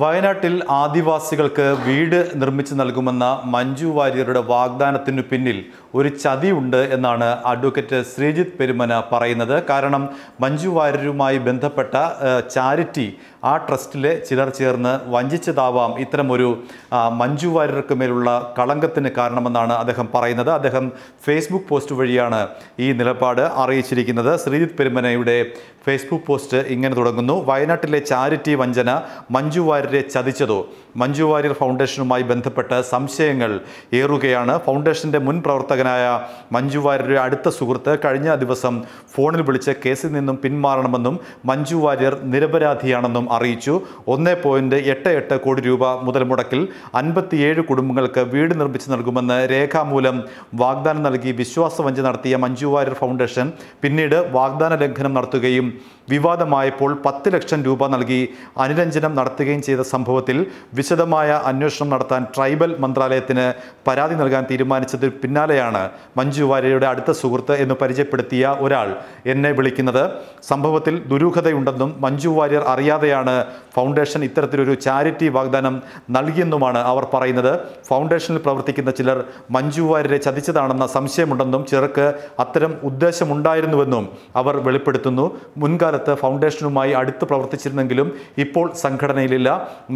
വയനാട്ടിൽ ആദിവാസികൾക്ക് വീട് നിർമ്മിച്ചു നൽകുമെന്ന മഞ്ജു വാര്യരുടെ വാഗ്ദാനത്തിനു പിന്നിൽ ഒരു ചതിയുണ്ട് എന്നാണ് അഡ്വക്കേറ്റ് ശ്രീജിത്ത് പെരുമന പറയുന്നത് കാരണം മഞ്ജു വാര്യരുമായി ബന്ധപ്പെട്ട ചാരിറ്റി ആ ട്രസ്റ്റിലെ ചിലർ ചേർന്ന് വഞ്ചിച്ചതാവാം ഇത്തരമൊരു മഞ്ജു വാര്യർക്ക് മേലുള്ള കളങ്കത്തിന് കാരണമെന്നാണ് അദ്ദേഹം പറയുന്നത് അദ്ദേഹം ഫേസ്ബുക്ക് പോസ്റ്റ് വഴിയാണ് ഈ നിലപാട് അറിയിച്ചിരിക്കുന്നത് ശ്രീജിത്ത് പെരുമനയുടെ ഫേസ്ബുക്ക് പോസ്റ്റ് ഇങ്ങനെ തുടങ്ങുന്നു വയനാട്ടിലെ ചാരിറ്റി വഞ്ചന മഞ്ജു വാര്യർ വാര്യരെ ചതിച്ചതോ മഞ്ജു വാര്യർ ഫൗണ്ടേഷനുമായി ബന്ധപ്പെട്ട് സംശയങ്ങൾ ഏറുകയാണ് ഫൗണ്ടേഷൻ്റെ മുൻ പ്രവർത്തകനായ മഞ്ജു വാര്യരുടെ അടുത്ത സുഹൃത്ത് കഴിഞ്ഞ ദിവസം ഫോണിൽ വിളിച്ച് കേസിൽ നിന്നും പിന്മാറണമെന്നും മഞ്ജു വാര്യർ നിരപരാധിയാണെന്നും അറിയിച്ചു ഒന്ന് പോയിൻറ്റ് എട്ട് എട്ട് കോടി രൂപ മുതൽ മുടക്കിൽ അൻപത്തിയേഴ് കുടുംബങ്ങൾക്ക് വീട് നിർമ്മിച്ച് നൽകുമെന്ന് രേഖാമൂലം വാഗ്ദാനം നൽകി വിശ്വാസവഞ്ചി നടത്തിയ മഞ്ജു വാര്യർ ഫൗണ്ടേഷൻ പിന്നീട് വാഗ്ദാന ലംഘനം നടത്തുകയും വിവാദമായപ്പോൾ പത്ത് ലക്ഷം രൂപ നൽകി അനുരഞ്ജനം നടത്തുകയും ചെയ്തു ചെയ്ത സംഭവത്തിൽ വിശദമായ അന്വേഷണം നടത്താൻ ട്രൈബൽ മന്ത്രാലയത്തിന് പരാതി നൽകാൻ തീരുമാനിച്ചതിന് പിന്നാലെയാണ് മഞ്ജു വാര്യയുടെ അടുത്ത സുഹൃത്ത് എന്ന് പരിചയപ്പെടുത്തിയ ഒരാൾ എന്നെ വിളിക്കുന്നത് സംഭവത്തിൽ ദുരൂഹതയുണ്ടെന്നും മഞ്ജു വാര്യർ അറിയാതെയാണ് ഫൗണ്ടേഷൻ ഇത്തരത്തിലൊരു ചാരിറ്റി വാഗ്ദാനം നൽകിയെന്നുമാണ് അവർ പറയുന്നത് ഫൗണ്ടേഷനിൽ പ്രവർത്തിക്കുന്ന ചിലർ മഞ്ജു വാര്യരെ ചതിച്ചതാണെന്ന സംശയമുണ്ടെന്നും ചിലർക്ക് അത്തരം ഉദ്ദേശമുണ്ടായിരുന്നുവെന്നും അവർ വെളിപ്പെടുത്തുന്നു മുൻകാലത്ത് ഫൗണ്ടേഷനുമായി അടുത്ത് പ്രവർത്തിച്ചിരുന്നെങ്കിലും ഇപ്പോൾ സംഘടനയിലില്ല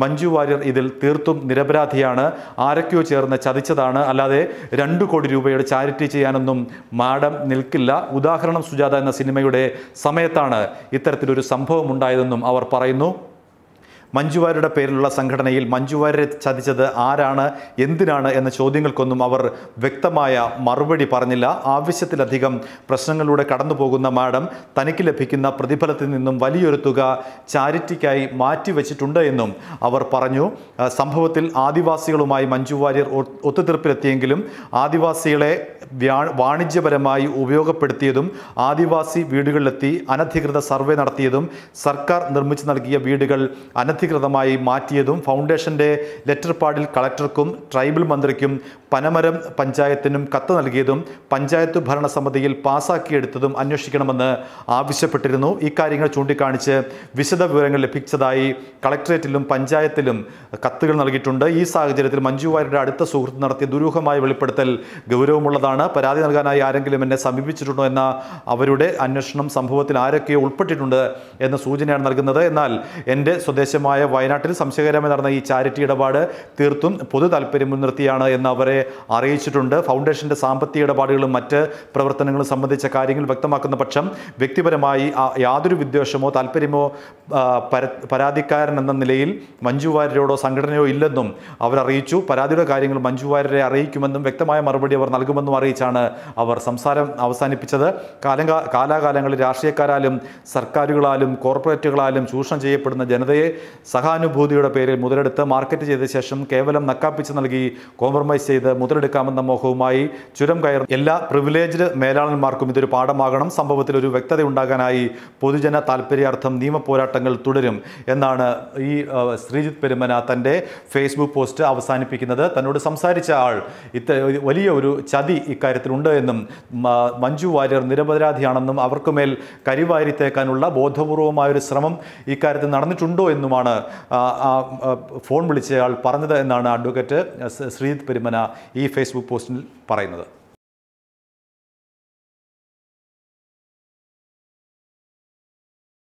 മഞ്ജു വാര്യർ ഇതിൽ തീർത്തും നിരപരാധിയാണ് ആരൊക്കെയോ ചേർന്ന് ചതിച്ചതാണ് അല്ലാതെ രണ്ട് കോടി രൂപയുടെ ചാരിറ്റി ചെയ്യാനൊന്നും മാഡം നിൽക്കില്ല ഉദാഹരണം സുജാത എന്ന സിനിമയുടെ സമയത്താണ് ഇത്തരത്തിലൊരു സംഭവം ഉണ്ടായതെന്നും അവർ പറയുന്നു മഞ്ജുവാരുടെ പേരിലുള്ള സംഘടനയിൽ മഞ്ജുവാരെ ചതിച്ചത് ആരാണ് എന്തിനാണ് എന്ന ചോദ്യങ്ങൾക്കൊന്നും അവർ വ്യക്തമായ മറുപടി പറഞ്ഞില്ല ആവശ്യത്തിലധികം പ്രശ്നങ്ങളിലൂടെ കടന്നുപോകുന്ന മാഡം തനിക്ക് ലഭിക്കുന്ന പ്രതിഫലത്തിൽ നിന്നും വലിയൊരു തുക ചാരിറ്റിക്കായി മാറ്റിവെച്ചിട്ടുണ്ട് എന്നും അവർ പറഞ്ഞു സംഭവത്തിൽ ആദിവാസികളുമായി മഞ്ജു വാര്യർ ഒത്തുതീർപ്പിലെത്തിയെങ്കിലും ആദിവാസികളെ വാണിജ്യപരമായി ഉപയോഗപ്പെടുത്തിയതും ആദിവാസി വീടുകളിലെത്തി അനധികൃത സർവേ നടത്തിയതും സർക്കാർ നിർമ്മിച്ചു നൽകിയ വീടുകൾ അനധികൃതമായി മാറ്റിയതും ഫൗണ്ടേഷൻ്റെ ലെറ്റർ കളക്ടർക്കും ട്രൈബൽ മന്ത്രിക്കും പനമരം പഞ്ചായത്തിനും കത്ത് നൽകിയതും പഞ്ചായത്ത് ഭരണസമിതിയിൽ പാസാക്കിയെടുത്തതും അന്വേഷിക്കണമെന്ന് ആവശ്യപ്പെട്ടിരുന്നു ഇക്കാര്യങ്ങൾ ചൂണ്ടിക്കാണിച്ച് വിശദ വിവരങ്ങൾ ലഭിച്ചതായി കളക്ടറേറ്റിലും പഞ്ചായത്തിലും കത്തുകൾ നൽകിയിട്ടുണ്ട് ഈ സാഹചര്യത്തിൽ മഞ്ജു വാര്യരുടെ അടുത്ത സുഹൃത്ത് നടത്തിയ ദുരൂഹമായ വെളിപ്പെടുത്തൽ ഗൗരവമുള്ളതാണ് എന്താണ് പരാതി നൽകാനായി ആരെങ്കിലും എന്നെ സമീപിച്ചിട്ടുണ്ടോ എന്ന അവരുടെ അന്വേഷണം സംഭവത്തിൽ ആരൊക്കെ ഉൾപ്പെട്ടിട്ടുണ്ട് എന്ന സൂചനയാണ് നൽകുന്നത് എന്നാൽ എൻ്റെ സ്വദേശമായ വയനാട്ടിൽ സംശയകരമായി നടന്ന ഈ ചാരിറ്റി ഇടപാട് തീർത്തും പൊതു താല്പര്യം മുൻനിർത്തിയാണ് എന്ന് അവരെ അറിയിച്ചിട്ടുണ്ട് ഫൗണ്ടേഷൻ്റെ സാമ്പത്തിക ഇടപാടുകളും മറ്റ് പ്രവർത്തനങ്ങളും സംബന്ധിച്ച കാര്യങ്ങൾ വ്യക്തമാക്കുന്ന പക്ഷം വ്യക്തിപരമായി യാതൊരു വിദ്വേഷമോ താല്പര്യമോ പരാതിക്കാരൻ എന്ന നിലയിൽ മഞ്ജു വാര്യരോടോ സംഘടനയോ ഇല്ലെന്നും അവരറിയിച്ചു പരാതിയുടെ കാര്യങ്ങൾ മഞ്ജു വാര്യരെ അറിയിക്കുമെന്നും വ്യക്തമായ മറുപടി അവർ നൽകുമെന്നും അറിയിച്ചു അറിയിച്ചാണ് അവർ സംസാരം അവസാനിപ്പിച്ചത് കാലങ്ക കാലാകാലങ്ങളിൽ രാഷ്ട്രീയക്കാരാലും സർക്കാരുകളാലും കോർപ്പറേറ്റുകളാലും ചൂഷണം ചെയ്യപ്പെടുന്ന ജനതയെ സഹാനുഭൂതിയുടെ പേരിൽ മുതലെടുത്ത് മാർക്കറ്റ് ചെയ്ത ശേഷം കേവലം നക്കാപ്പിച്ച് നൽകി കോംപ്രമൈസ് ചെയ്ത് മുതലെടുക്കാമെന്ന മോഹവുമായി ചുരം കയർ എല്ലാ പ്രിവിലേജ്ഡ് മേലാളന്മാർക്കും ഇതൊരു പാഠമാകണം സംഭവത്തിൽ ഒരു വ്യക്തത ഉണ്ടാകാനായി പൊതുജന താല്പര്യാർത്ഥം നിയമപോരാട്ടങ്ങൾ തുടരും എന്നാണ് ഈ ശ്രീജിത്ത് പെരുമന തൻ്റെ ഫേസ്ബുക്ക് പോസ്റ്റ് അവസാനിപ്പിക്കുന്നത് തന്നോട് സംസാരിച്ച ആൾ ഇത്ര വലിയ ഒരു ചതി ഇക്കാര്യത്തിലുണ്ട് എന്നും മഞ്ജു വാര്യർ നിരപരാധിയാണെന്നും അവർക്കുമേൽ കരിവാരിത്തേക്കാനുള്ള ബോധപൂർവമായൊരു ശ്രമം ഇക്കാര്യത്തിൽ നടന്നിട്ടുണ്ടോ എന്നുമാണ് ഫോൺ വിളിച്ചയാൾ പറഞ്ഞത് എന്നാണ് അഡ്വക്കേറ്റ് ശ്രീജിത് പെരുമന ഈ ഫേസ്ബുക്ക് പോസ്റ്റിൽ പറയുന്നത്